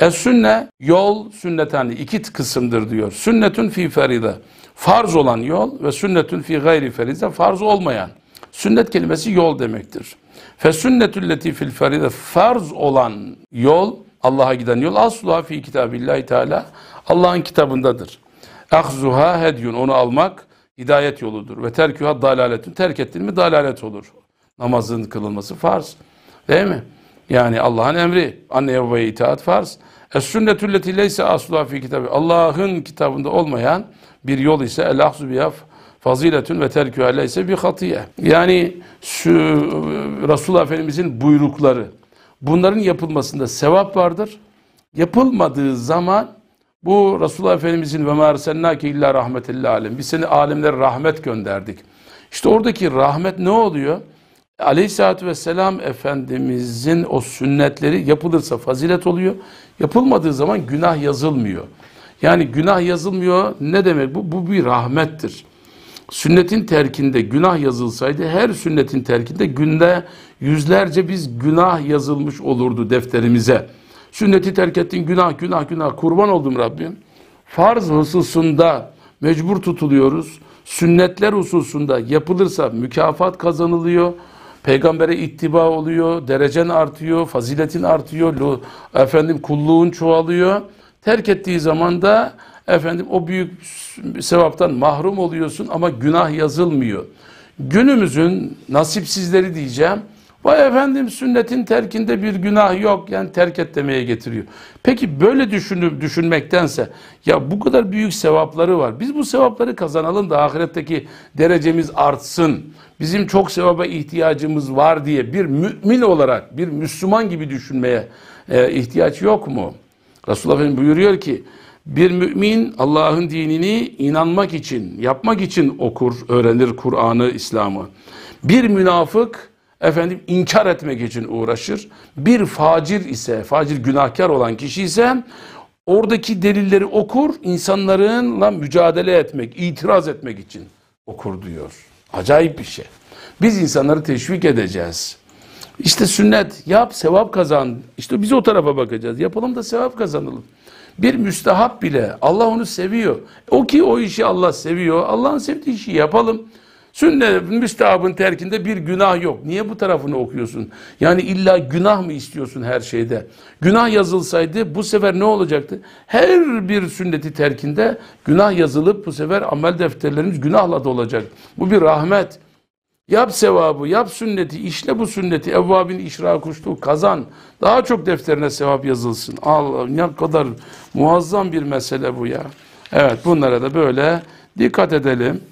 Es sünne yol sünnetani iki kısımdır diyor. Sünnetün fi feride farz olan yol ve sünnetün fi gayri feride farz olmayan. Sünnet kelimesi yol demektir. Fe sünnetül leti fil feride farz olan yol Allah'a giden yol asluha fi kitabillahi teala Allah'ın kitabındadır. Ahzuha hedyun onu almak hidayet yoludur. Ve terküha dalaletün terk ettin mi dalalet olur. Namazın kılınması farz. Değil mi? Yani Allah'ın emri. Anneye babaya itaat farz. Es sünnetü leti leyse asluha fi kitabı. Allah'ın kitabında olmayan bir yol ise el ahzu faziletün ve terkü leyse bir hatiye. Yani şu, Resulullah Efendimizin buyrukları. Bunların yapılmasında sevap vardır. Yapılmadığı zaman bu Resulullah Efendimizin ve mersennâke illa rahmetillâ alem. Biz seni alemlere rahmet gönderdik. İşte oradaki rahmet ne oluyor? Aleyhisselatü vesselam Efendimizin o sünnetleri yapılırsa fazilet oluyor. Yapılmadığı zaman günah yazılmıyor. Yani günah yazılmıyor ne demek bu? Bu bir rahmettir. Sünnetin terkinde günah yazılsaydı her sünnetin terkinde günde yüzlerce biz günah yazılmış olurdu defterimize. Sünneti terk ettin günah günah günah kurban oldum Rabbim. Farz hususunda mecbur tutuluyoruz. Sünnetler hususunda yapılırsa mükafat kazanılıyor. Peygambere ittiba oluyor, derecen artıyor, faziletin artıyor, efendim kulluğun çoğalıyor. Terk ettiği zaman da efendim o büyük sevaptan mahrum oluyorsun ama günah yazılmıyor. Günümüzün nasipsizleri diyeceğim Vay efendim sünnetin terkinde bir günah yok yani terk et demeye getiriyor. Peki böyle düşünüp düşünmektense ya bu kadar büyük sevapları var. Biz bu sevapları kazanalım da ahiretteki derecemiz artsın. Bizim çok sevaba ihtiyacımız var diye bir mümin olarak bir Müslüman gibi düşünmeye e, ihtiyaç yok mu? Resulullah Efendimiz buyuruyor ki bir mümin Allah'ın dinini inanmak için, yapmak için okur, öğrenir Kur'an'ı, İslam'ı. Bir münafık efendim inkar etmek için uğraşır. Bir facir ise, facir günahkar olan kişi ise oradaki delilleri okur, insanlarınla mücadele etmek, itiraz etmek için okur diyor. Acayip bir şey. Biz insanları teşvik edeceğiz. İşte sünnet, yap sevap kazan. İşte biz o tarafa bakacağız. Yapalım da sevap kazanalım. Bir müstehap bile Allah onu seviyor. O ki o işi Allah seviyor. Allah'ın sevdiği işi yapalım. Sünnet müstahabın terkinde bir günah yok. Niye bu tarafını okuyorsun? Yani illa günah mı istiyorsun her şeyde? Günah yazılsaydı bu sefer ne olacaktı? Her bir sünneti terkinde günah yazılıp bu sefer amel defterlerimiz günahla dolacak. Bu bir rahmet. Yap sevabı, yap sünneti, işle bu sünneti, evvabin işra kuştu, kazan. Daha çok defterine sevap yazılsın. Allah ne kadar muazzam bir mesele bu ya. Evet bunlara da böyle dikkat edelim.